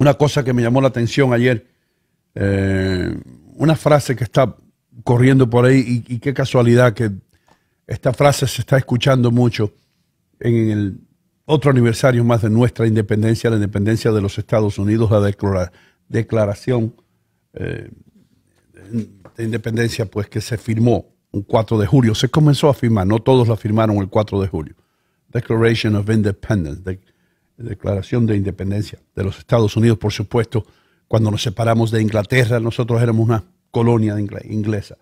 una cosa que me llamó la atención ayer, eh, una frase que está corriendo por ahí y, qué casualidad que esta frase se está escuchando mucho en el otro aniversario más de nuestra independencia, la independencia de los Estados Unidos, la declaración eh, de independencia pues que se firmó un 4 de julio, se comenzó a firmar, no todos la firmaron el 4 de julio, Declaration of Independence, Declaración de Independencia de los Estados Unidos, por supuesto, cuando nos separamos de Inglaterra, nosotros éramos una colonia inglesa.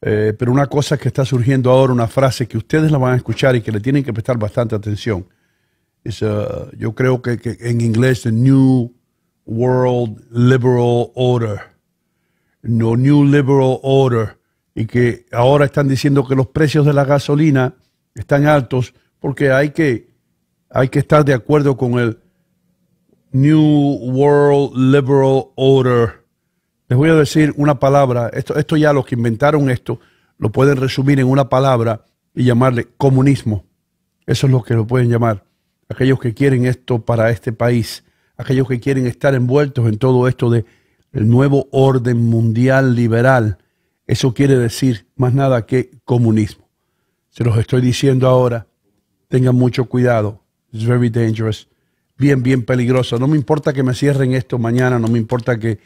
Eh, pero una cosa que está surgiendo ahora, una frase que ustedes la van a escuchar y que le tienen que prestar bastante atención, es, eh, yo creo que, en inglés, New World Liberal Order, no New Liberal Order, y que ahora están diciendo que los precios de la gasolina están altos porque hay que hay que estar de acuerdo con el New World Liberal Order. Les voy a decir una palabra, esto, esto ya los que inventaron esto lo pueden resumir en una palabra y llamarle comunismo. Eso es lo que lo pueden llamar. Aquellos que quieren esto para este país, aquellos que quieren estar envueltos en todo esto de nuevo orden mundial liberal. Eso quiere decir más nada que comunismo. Se los estoy diciendo ahora. Tengan mucho cuidado. Es very dangerous. Bien, bien peligroso. No me importa que me cierren esto mañana, no me importa que,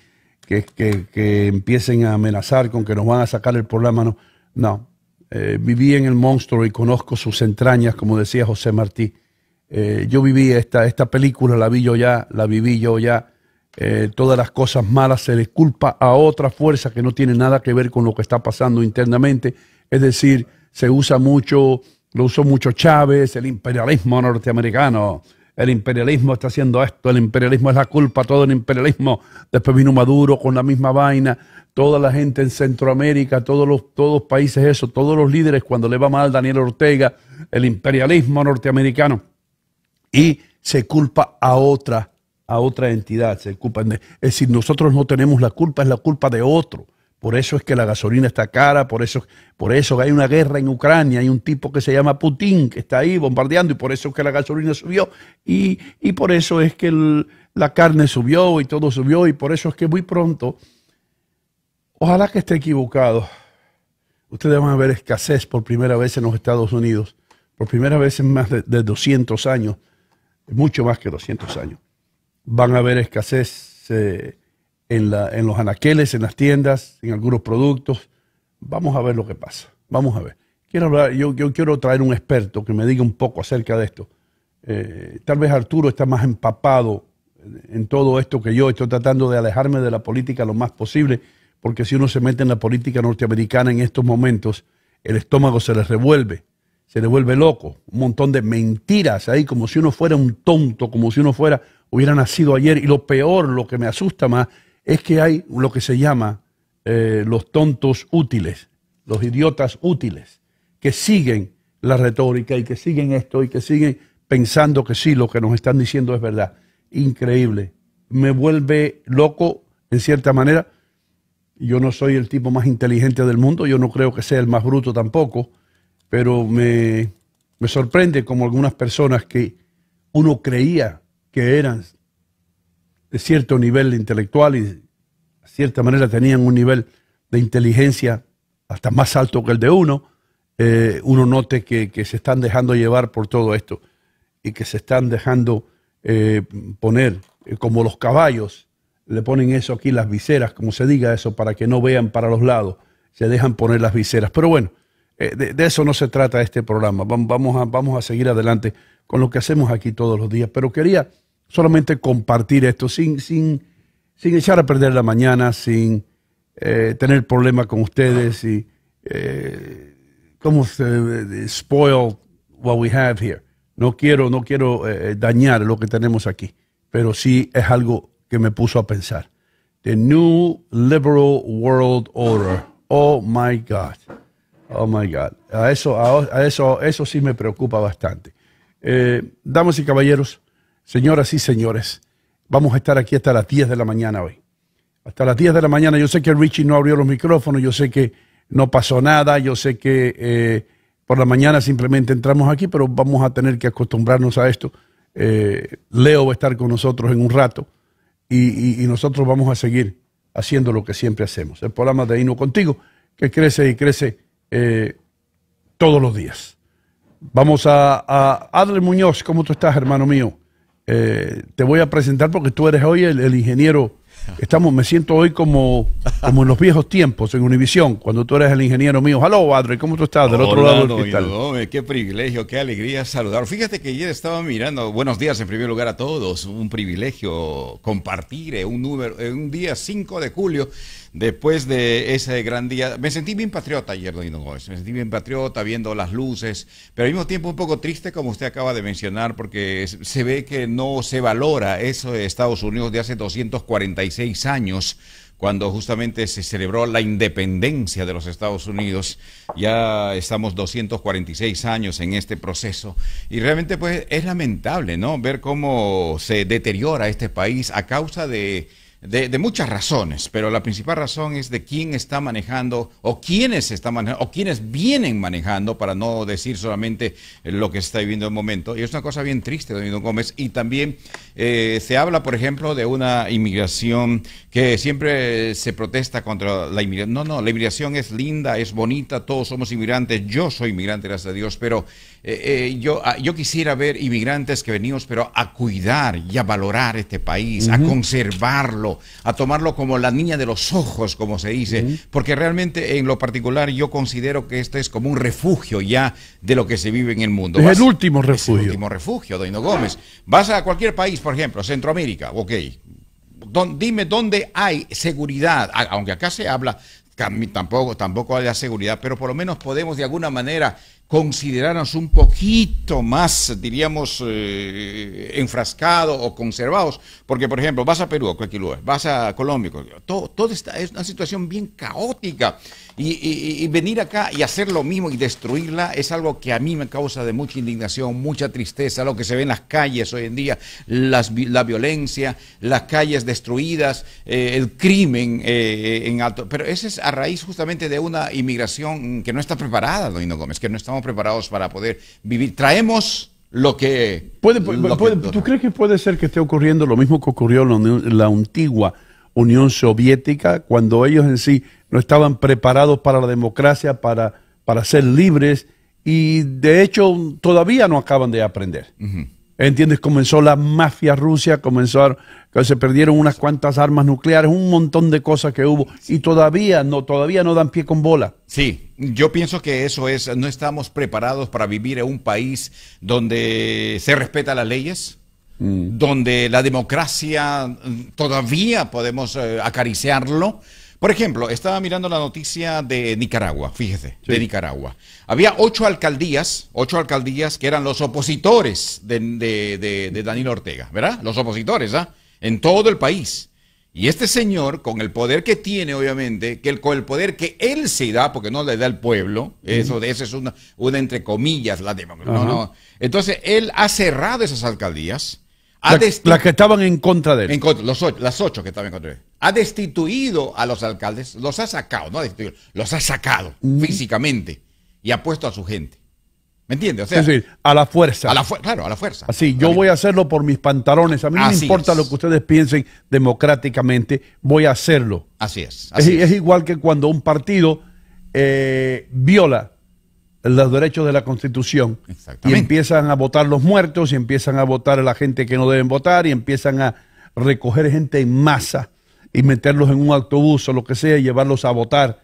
que, que, empiecen a amenazar con que nos van a sacar el problema. No, no. Eh, viví en el monstruo y conozco sus entrañas, como decía José Martí. Eh, yo viví esta, esta película, la vi yo ya, la viví yo ya. Eh, todas las cosas malas se les culpa a otra fuerza que no tiene nada que ver con lo que está pasando internamente. Es decir, se usa mucho lo usó mucho Chávez, el imperialismo norteamericano. El imperialismo está haciendo esto, el imperialismo es la culpa, todo el imperialismo. Después vino Maduro con la misma vaina, toda la gente en Centroamérica, todos los, todos países, eso, todos los líderes, cuando le va mal Daniel Ortega, el imperialismo norteamericano. Y se culpa a otra, a otra entidad, se culpa. Es decir, nosotros no tenemos la culpa, es la culpa de otro. Por eso es que la gasolina está cara, por eso, por eso hay una guerra en Ucrania, hay un tipo que se llama Putin que está ahí bombardeando y por eso es que la gasolina subió y, por eso es que la carne subió y todo subió y por eso es que muy pronto, ojalá que esté equivocado, ustedes van a ver escasez por primera vez en los Estados Unidos, por primera vez en más de, 200 años, mucho más que 200 años, van a ver escasez. Eh, en, los anaqueles, en las tiendas, en algunos productos. Vamos a ver lo que pasa. Vamos a ver. Quiero hablar, yo, quiero traer un experto que me diga un poco acerca de esto. Eh, tal vez Arturo está más empapado en todo esto que yo. Estoy tratando de alejarme de la política lo más posible, porque si uno se mete en la política norteamericana en estos momentos, el estómago se le revuelve, se le vuelve loco. Un montón de mentiras ahí, como si uno fuera un tonto, como si uno fuera, hubiera nacido ayer. Y lo peor, lo que me asusta más, es que hay lo que se llama eh, los tontos útiles, los idiotas útiles, que siguen la retórica y que siguen esto y que siguen pensando que sí, lo que nos están diciendo es verdad. Increíble. Me vuelve loco, en cierta manera. Yo no soy el tipo más inteligente del mundo, yo no creo que sea el más bruto tampoco, pero me, me sorprende como algunas personas que uno creía que eran de cierto nivel intelectual y de cierta manera tenían un nivel de inteligencia hasta más alto que el de uno, eh, uno note que, se están dejando llevar por todo esto y que se están dejando eh, poner, eh, como los caballos, le ponen eso aquí, las viseras, como se diga eso, para que no vean para los lados, se dejan poner las viseras. Pero bueno, de, de, eso no se trata este programa, vamos, vamos, a, vamos a seguir adelante con lo que hacemos aquí todos los días. Pero quería solamente compartir esto sin, sin, sin echar a perder la mañana, sin eh, tener problemas con ustedes y eh, como se, spoil what we have here. No quiero, no quiero eh, dañar lo que tenemos aquí, pero sí es algo que me puso a pensar. The New Liberal World Order. Oh my God. Oh my God. A eso, a, eso sí me preocupa bastante. damas y caballeros, Señoras y señores, vamos a estar aquí hasta las 10 de la mañana hoy. Hasta las 10 de la mañana. Yo sé que Richie no abrió los micrófonos, yo sé que no pasó nada, yo sé que eh, por la mañana simplemente entramos aquí, pero vamos a tener que acostumbrarnos a esto. Eh, Leo va a estar con nosotros en un rato y, nosotros vamos a seguir haciendo lo que siempre hacemos. El programa de Hino Contigo, que crece y crece eh, todos los días. Vamos a, a Adler Muñoz, ¿cómo tú estás, hermano mío? Eh, te voy a presentar porque tú eres hoy el ingeniero Estamos, me siento hoy como, en los viejos tiempos, en Univisión, cuando tú eres el ingeniero mío. Hello, Adri, ¿cómo tú estás? Del otro lado del cristal. qué privilegio, qué alegría saludar. Fíjate que ayer estaba mirando, buenos días en primer lugar a todos, un privilegio compartir eh, un, número, eh, un día 5 de julio después de ese gran día. Me sentí bien patriota ayer, don Gómez. Me sentí bien patriota viendo las luces, pero al mismo tiempo un poco triste, como usted acaba de mencionar, porque se ve que no se valora eso de Estados Unidos de hace 245 seis años cuando justamente se celebró la independencia de los Estados Unidos. Ya estamos 246 años en este proceso y realmente pues es lamentable, ¿no? Ver cómo se deteriora este país a causa de de, muchas razones, pero la principal razón es de quién está manejando o quiénes están manejando o vienen manejando, para no decir solamente eh, lo que se está viviendo en el momento. Y es una cosa bien triste, Don Gómez. Y también eh, se habla, por ejemplo, de una inmigración que siempre se protesta contra la inmigración. No, no, la inmigración es linda, es bonita, todos somos inmigrantes. Yo soy inmigrante, gracias a Dios, pero eh, eh, yo, ah, yo quisiera ver inmigrantes que venimos, pero a cuidar y a valorar este país, a conservarlo, a tomarlo como la niña de los ojos, como se dice, porque realmente en lo particular yo considero que este es como un refugio ya de lo que se vive en el mundo. Es el último refugio. Es el último refugio, Doino Gómez. Vas a cualquier país, por ejemplo, Centroamérica, ok. dime dónde hay seguridad, aunque acá se habla tampoco, tampoco hay seguridad, pero por lo menos podemos de alguna manera considerarnos un poquito más, diríamos, eh, enfrascados o conservados. Porque, por ejemplo, vas a Perú, a cualquier vas a Colombia, todo, es una situación bien caótica. Y, venir acá y hacer lo mismo y destruirla es algo que a mí me causa de mucha indignación, mucha tristeza, lo que se ve en las calles hoy en día, la violencia, las calles destruidas, eh, el crimen eh, en alto. Pero ese es a raíz justamente de una inmigración que no está preparada, Doino Gómez, que no estamos preparados para poder vivir. Traemos lo que... Puede, ¿Tú crees que puede ser que esté ocurriendo lo mismo que ocurrió en la antigua Unión Soviética, cuando ellos en sí no estaban preparados para la democracia, para, para ser libres, y de hecho todavía no acaban de aprender? ¿Entiendes? Comenzó la mafia rusa, que se perdieron unas cuantas armas nucleares, un montón de cosas que hubo y todavía no, todavía no dan pie con bola. Sí, yo pienso que eso es, no estamos preparados para vivir en un país donde se respeta las leyes, mm. donde la democracia mm, todavía podemos eh, acariciarlo por ejemplo, estaba mirando la noticia de Nicaragua, fíjese, de Nicaragua. Había ocho alcaldías, ocho alcaldías que eran los opositores de, Danilo Ortega, ¿verdad? Los opositores, ¿ah? En todo el país. Y este señor, con el poder que tiene, obviamente, que el, con el poder que él se da, porque no le da el pueblo, eso, de eso es una, una entre comillas, la democracia. No, no. Entonces, él ha cerrado esas alcaldías las que estaban en contra de él. las ocho que estaban en contra de él. Ha destituido a los alcaldes, los ha sacado, no ha destituido, los ha sacado físicamente y ha puesto a su gente. ¿Me entiendes? es decir, a la fuerza. A la claro, a la fuerza. Así, yo voy a hacerlo por mis pantalones. A mí no importa lo que ustedes piensen democráticamente, voy a hacerlo. Así es. es, igual que cuando un partido eh, viola los derechos de la Constitución y empiezan a votar los muertos y empiezan a votar a la gente que no deben votar y empiezan a recoger gente en masa y meterlos en un autobús o lo que sea y llevarlos a votar.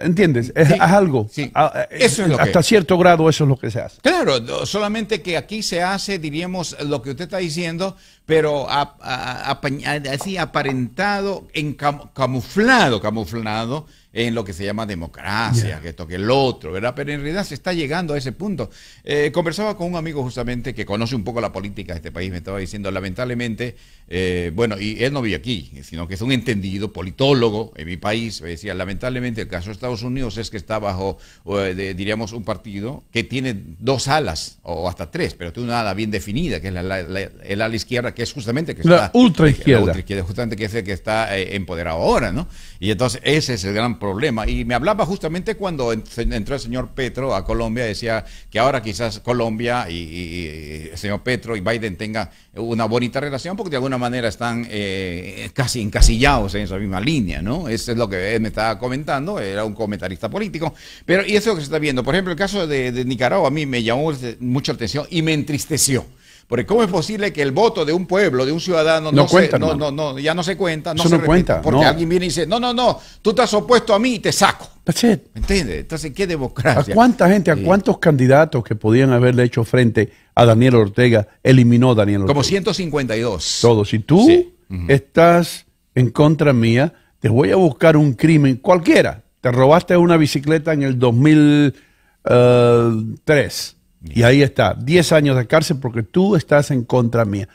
¿Entiendes? Es, algo. Ah, eh, eso Hasta cierto grado eso es lo que se hace. Claro, solamente que aquí se hace, diríamos, lo que usted está diciendo, pero así aparentado, en camuflado, camuflado en lo que se llama democracia, que esto, que el otro, ¿verdad? Pero en realidad se está llegando a ese punto. Eh, conversaba con un amigo justamente que conoce un poco la política de este país, me estaba diciendo, lamentablemente, eh, bueno, y él no vive aquí, sino que es un entendido politólogo en mi país, me decía, lamentablemente el caso de Estados Unidos es que está bajo, eh, diríamos, un partido que tiene dos alas, o hasta tres, pero tiene una ala bien definida, que es la, la, ala izquierda que es justamente que está, la ultra izquierda, la justamente que es el que está eh, empoderado ahora, ¿no? Y entonces ese es el gran problema. Y me hablaba justamente cuando entró el señor Petro a Colombia, decía que ahora quizás Colombia y, el señor Petro y Biden tengan una bonita relación porque de alguna manera están eh, casi encasillados en esa misma línea, ¿no? Eso es lo que él me estaba comentando, era un comentarista político. Pero y eso es lo que se está viendo, por ejemplo, el caso de, de Nicaragua a mí me llamó mucho atención y me entristeció. Porque ¿cómo es posible que el voto de un pueblo, de un ciudadano, no, cuenta, no, no, no, ya no se cuenta? No se no cuenta. Porque alguien viene y dice, no, no, no, tú te has opuesto a mí y te saco. ¿Me entiendes? Entonces, ¿qué democracia? ¿A cuánta gente, a cuántos candidatos que podían haberle hecho frente a Daniel Ortega, eliminó Daniel Ortega? Como 152. Todos. si tú estás en contra mía, te voy a buscar un crimen cualquiera. Te robaste una bicicleta en el 2003 y ahí está, 10 años de cárcel porque tú estás en contra mía.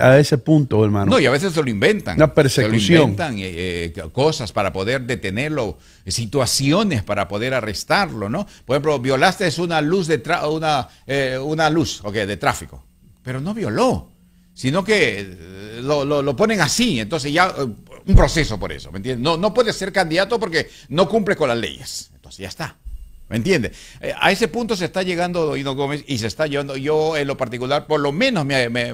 A ese punto, hermano. No, y a veces se lo inventan. Una persecución. Se lo inventan eh, eh, cosas para poder detenerlo, situaciones para poder arrestarlo, ¿no? Por ejemplo, violaste una luz de tra una, eh, una luz, de tráfico, pero no violó, sino que lo, ponen así, entonces ya un proceso por eso, ¿me entiendes? No, no puedes ser candidato porque no cumple con las leyes, entonces ya está. ¿Me entiendes? Eh, a ese punto se está llegando Doino Gómez y se está llevando. Yo, en lo particular, por lo menos me, me,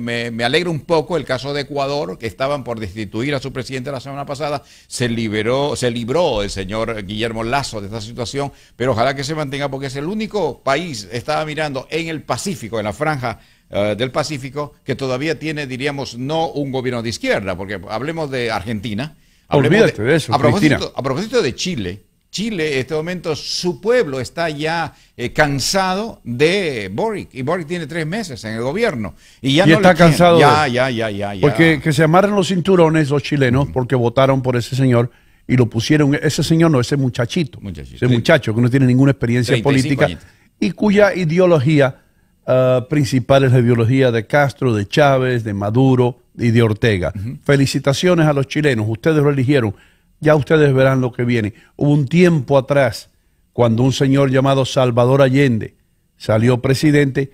un poco el caso de Ecuador, que estaban por destituir a su presidente la semana pasada. Se liberó, se libró el señor Guillermo Lazo de esta situación, pero ojalá que se mantenga, porque es el único país, estaba mirando, en el Pacífico, en la franja eh, del Pacífico que todavía tiene, diríamos, no un gobierno de izquierda, porque hablemos de Argentina. Hablemos de, a a propósito, de Chile, Chile en este momento, su pueblo está ya eh, cansado de Boric. Y Boric tiene tres meses en el gobierno. Y ya no está cansado. Ya, ya, ya, ya, Porque se amarran los cinturones los chilenos porque votaron por ese señor y lo pusieron, ese señor no, ese muchachito, ese muchacho que no tiene ninguna experiencia política y cuya ideología ah, principal es la ideología de Castro, de Chávez, de Maduro y de Ortega. Felicitaciones a los chilenos, ustedes lo eligieron ya ustedes verán lo que viene. Hubo un tiempo atrás cuando un señor llamado Salvador Allende salió presidente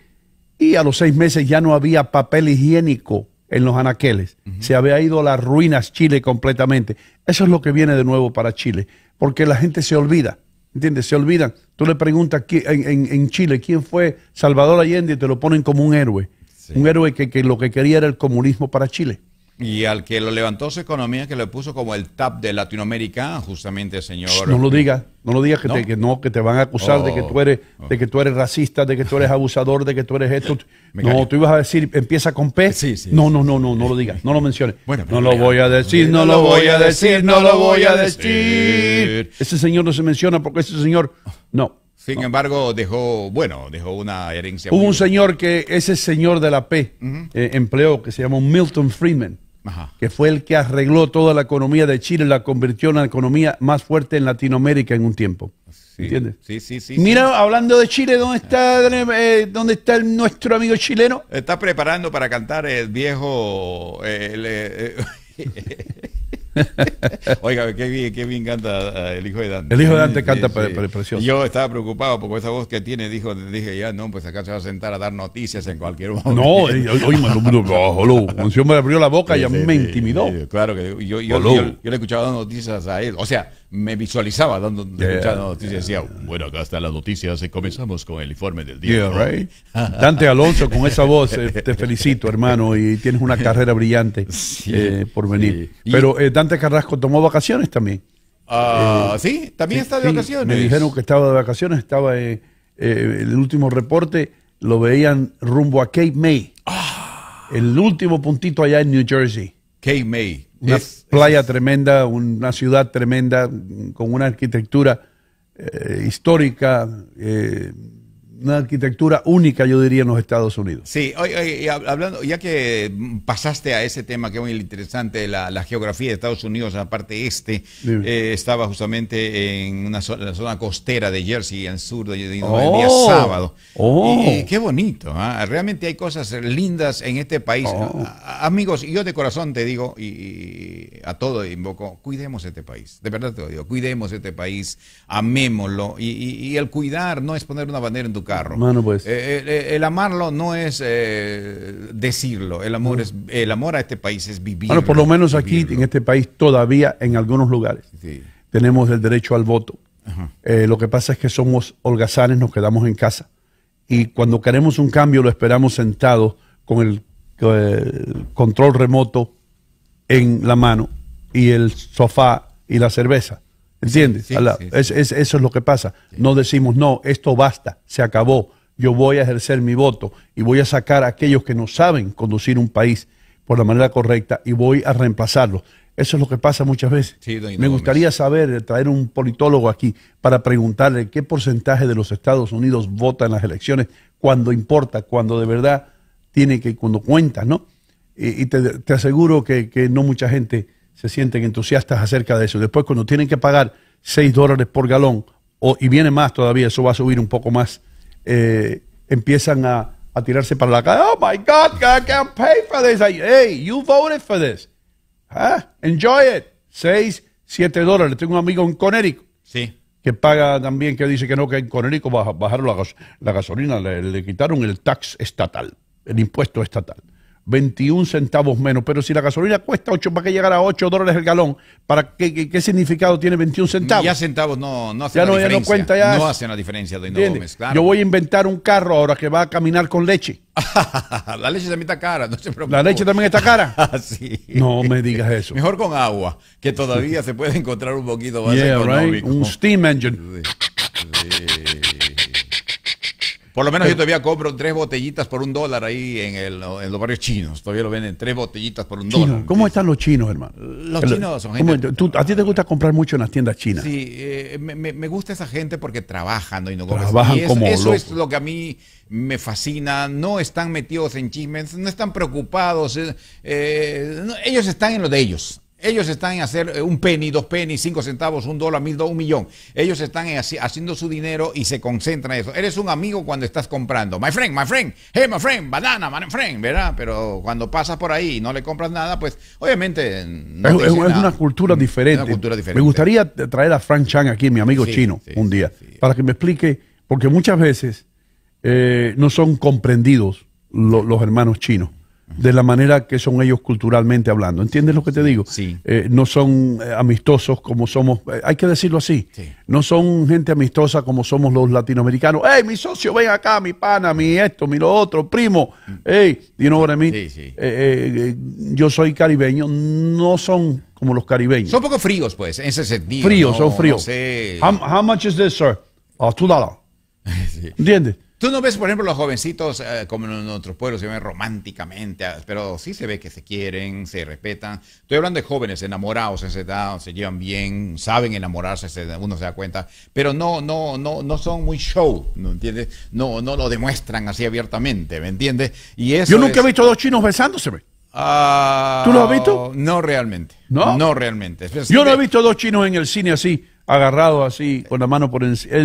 y a los seis meses ya no había papel higiénico en los anaqueles. Se había ido a las ruinas Chile completamente. Eso es lo que viene de nuevo para Chile, porque la gente se olvida, ¿entiendes? Se olvidan. Tú le preguntas en, Chile quién fue Salvador Allende y te lo ponen como un héroe. Un héroe que lo que quería era el comunismo para Chile. Y al que lo levantó su economía, que lo puso como el TAP de Latinoamérica, justamente señor. No lo digas, no lo digas que, ¿No? que te van a acusar de que oh, tú eres, oh. de que tú eres racista, de que tú eres abusador, de que tú eres esto. no, tú ibas a decir empieza con P. no, no, no, no, no lo digas, no lo menciones. no lo voy a decir, no lo voy a decir, no lo voy a decir. Ese señor no se menciona porque ese señor no. Sin embargo, dejó, bueno, dejó una herencia. Hubo un señor que, ese señor de la P, eh, empleó, que se llamó Milton Freeman que fue el que arregló toda la economía de Chile, la convirtió en la economía más fuerte en Latinoamérica en un tiempo. ¿Entiendes? Sí, sí, sí. Mira, hablando de Chile, ¿dónde está, eh, ¿dónde está nuestro amigo chileno? Está preparando para cantar el viejo... Eh, eh, Oiga, qué bien, qué bien canta eh, el hijo de Dante. El hijo de Dante canta para precioso. Yo estaba preocupado porque esa voz que tiene, dijo, dije, ya no, pues acá se va a sentar a dar noticias en cualquier momento. No, eh, oye, un me abrió la boca y a mí me intimidó. claro que yo, yo, yo, yo le escuchaba noticias a él. O sea, me visualizaba dando yeah, noticias. Decía, bueno, acá están las noticias y eh, comenzamos con el informe del día. Dante Alonso, con esa voz, eh, te felicito, hermano, y tienes una carrera brillante eh, por venir. Pero Dante Carrasco tomó vacaciones también. Ah, sí, también está de vacaciones. Me dijeron que estaba de vacaciones, estaba en el último reporte, lo veían rumbo a Cape May. Ah. El último puntito allá en New Jersey. Cape May una playa tremenda, una ciudad tremenda, con una arquitectura eh, histórica, eh, una arquitectura única, yo diría, en los Estados Unidos. Sí, hablando, ya que pasaste a ese tema que es muy interesante, la, geografía de Estados Unidos, la parte este, eh, estaba justamente en una zona, la zona costera de Jersey, al sur, de, el día oh. sábado. Oh. qué bonito, ¿ah? realmente hay cosas lindas en este país. Oh. Amigos, yo de corazón te digo, y, a todo invoco, cuidemos este país, de verdad te lo digo, cuidemos este país, amémoslo, y el cuidar no es poner una bandera en tu casa, pues. Eh, eh, eh, el amarlo no es decirlo, el amor, es, el amor a este país es vivir. Bueno, por lo menos aquí en este país todavía en algunos lugares tenemos el derecho al voto. lo que pasa es que somos holgazanes, nos quedamos en casa y cuando queremos un cambio lo esperamos sentado con el control remoto en la mano y el sofá y la cerveza. ¿Entiendes? es, eso es lo que pasa. No decimos, no, esto basta, se acabó. Yo voy a ejercer mi voto y voy a sacar a aquellos que no saben conducir un país por la manera correcta y voy a reemplazarlos. Eso es lo que pasa muchas veces. Me gustaría saber, eh, traer un politólogo aquí para preguntarle qué porcentaje de los Estados Unidos vota en las elecciones cuando importa, cuando de verdad tiene que, cuando cuenta, ¿no? Y, y te, aseguro que, que no mucha gente se sienten entusiastas acerca de eso. Después, cuando tienen que pagar 6 dólares por galón, o, y viene más todavía, eso va a subir un poco más, eh, empiezan a, tirarse para la calle. Oh my God, I can't pay for this. hey, you voted for this. Ah, enjoy it. 6, 7 dólares. Tengo un amigo en Connecticut. Sí. Que paga también, que dice que no, que en Conérico bajaron la, la gasolina, le quitaron el tax estatal, el impuesto estatal. 21 centavos menos. Pero si la gasolina cuesta 8, ¿para que llegar a 8 dólares el galón? ¿Para qué, qué, significado tiene 21 centavos? Ya centavos no, no hacen diferencia. Ya no, cuenta, ya la diferencia, de Yo voy a inventar un carro ahora que va a caminar con leche. la leche también está cara, no se preocupe. ¿La leche también está cara? Ah, sí. No me digas eso. Mejor con agua, que todavía se puede encontrar un poquito más Un steam engine. Por lo menos yo todavía compro tres botellitas por un dólar ahí en, el, los barrios chinos. Todavía lo venden tres botellitas por un dólar. ¿Cómo están los chinos, hermano? Los chinos son gente. ¿A ti te gusta comprar mucho en las tiendas chinas? Sí, eh, me, gusta esa gente porque trabajan ¿no? y no Trabajan eso, Eso es lo que a mí me fascina. No están metidos en chismes, no están preocupados. Eh, eh, ellos están en lo de ellos. Ellos están en hacer eh, un penny, dos penny, cinco centavos, un dólar, mil, dos, un millón. Ellos están haciendo su dinero y se concentran en eso. Eres un amigo cuando estás comprando. My friend, my friend, hey, my friend, banana, my friend, ¿verdad? Pero cuando pasas por ahí y no le compras nada, pues obviamente. Eh, no es, una cultura diferente. Me gustaría traer a Frank Chang aquí, mi amigo chino, un día, para que me explique, porque muchas veces eh, no son comprendidos los hermanos chinos de la manera que son ellos culturalmente hablando. ¿Entiendes lo que te digo? Eh, no son eh, amistosos como somos, eh, hay que decirlo así, no son gente amistosa como somos los latinoamericanos. ¡Ey, mi socio, ven acá, mi pana, mi esto, mi lo otro, primo! ¡Ey, you know what I mean? yo soy caribeño, no son como los caribeños. Son poco fríos, pues, en ese sentido. Fríos, son fríos. how, much is this, sir? Ah, ¿Entiendes? Tú no ves, por ejemplo, los jovencitos eh, como en otros pueblos se ven románticamente, ah, pero sí se ve que se quieren, se respetan. Estoy hablando de jóvenes enamorados se ese se llevan bien, saben enamorarse, uno se da cuenta, pero no, no, no, no son muy show, ¿no entiendes? No, no lo demuestran así abiertamente, ¿me entiendes? Y eso Yo nunca he visto dos chinos besándose. Ah, ¿Tú lo has visto? No realmente. ¿No? No realmente. Yo no he visto dos chinos en el cine así, agarrados así, con la mano por encima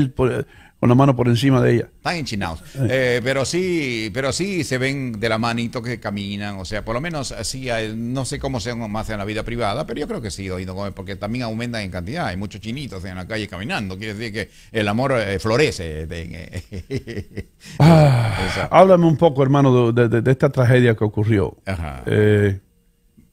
con la mano por encima de ella. Están enchinados. Eh, pero sí, pero sí se ven de la manito que caminan, o sea, por lo menos así, no sé cómo se más en la vida privada, pero yo creo que sí, porque también aumentan en cantidad, hay muchos chinitos en la calle caminando, quiere decir que el amor eh, florece. Este, eh, ah, háblame un poco, hermano, de, de esta tragedia que ocurrió. Ajá. Eh,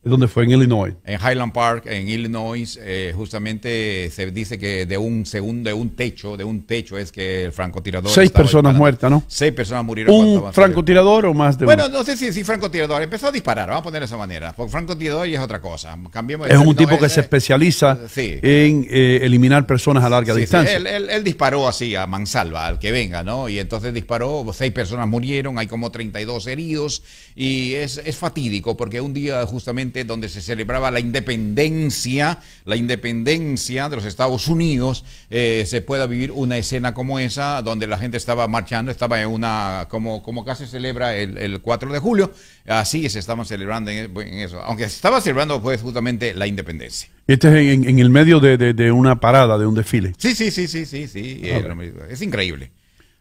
¿Dónde fue? En Illinois. En Highland Park, en Illinois. Eh, justamente se dice que de un segundo, de un techo, de un techo es que el francotirador. Seis personas muertas, ¿no? Seis personas murieron. ¿Un francotirador o más de Bueno, no sé si, francotirador. Empezó a disparar, vamos a poner de esa manera. Porque francotirador es otra cosa. Cambiemos es un tipo que se especializa eh, en eh, eliminar personas a larga distancia. Él, disparó así a Mansalva, al que venga, ¿no? Y entonces disparó, seis personas murieron, hay como 32 heridos. Y es fatídico porque un día justamente donde se celebraba la independencia, la independencia de los Estados Unidos, eh, se pueda vivir una escena como esa, donde la gente estaba marchando, estaba en una, como, casi se celebra el, 4 de julio, así se estaban celebrando en, eso, aunque se estaba celebrando pues justamente la independencia. Este es en, el medio de, una parada, de un desfile. Sí, sí, sí, sí, sí, sí, ah, es increíble.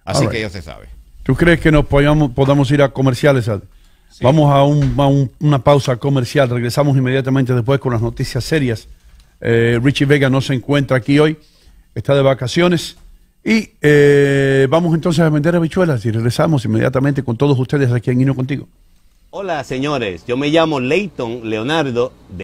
Ah, así que ya se sabe. ¿Tú crees que nos podamos, ir a comerciales, Vamos a, una pausa comercial. Regresamos inmediatamente después con las noticias serias. Eh, Richie Vega no se encuentra aquí hoy, está de vacaciones. Y eh, vamos entonces a vender habichuelas y regresamos inmediatamente con todos ustedes aquí en Hino Contigo. Hola señores, yo me llamo Leighton Leonardo. De